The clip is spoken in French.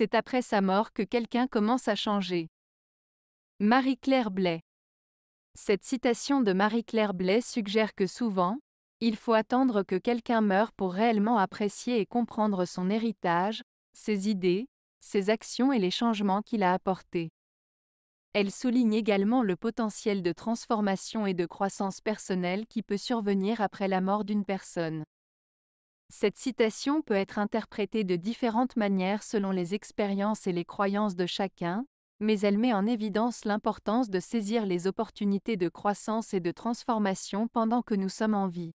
c'est après sa mort que quelqu'un commence à changer. Marie-Claire Blais. Cette citation de Marie-Claire Blais suggère que souvent, il faut attendre que quelqu'un meure pour réellement apprécier et comprendre son héritage, ses idées, ses actions et les changements qu'il a apportés. Elle souligne également le potentiel de transformation et de croissance personnelle qui peut survenir après la mort d'une personne. Cette citation peut être interprétée de différentes manières selon les expériences et les croyances de chacun, mais elle met en évidence l'importance de saisir les opportunités de croissance et de transformation pendant que nous sommes en vie.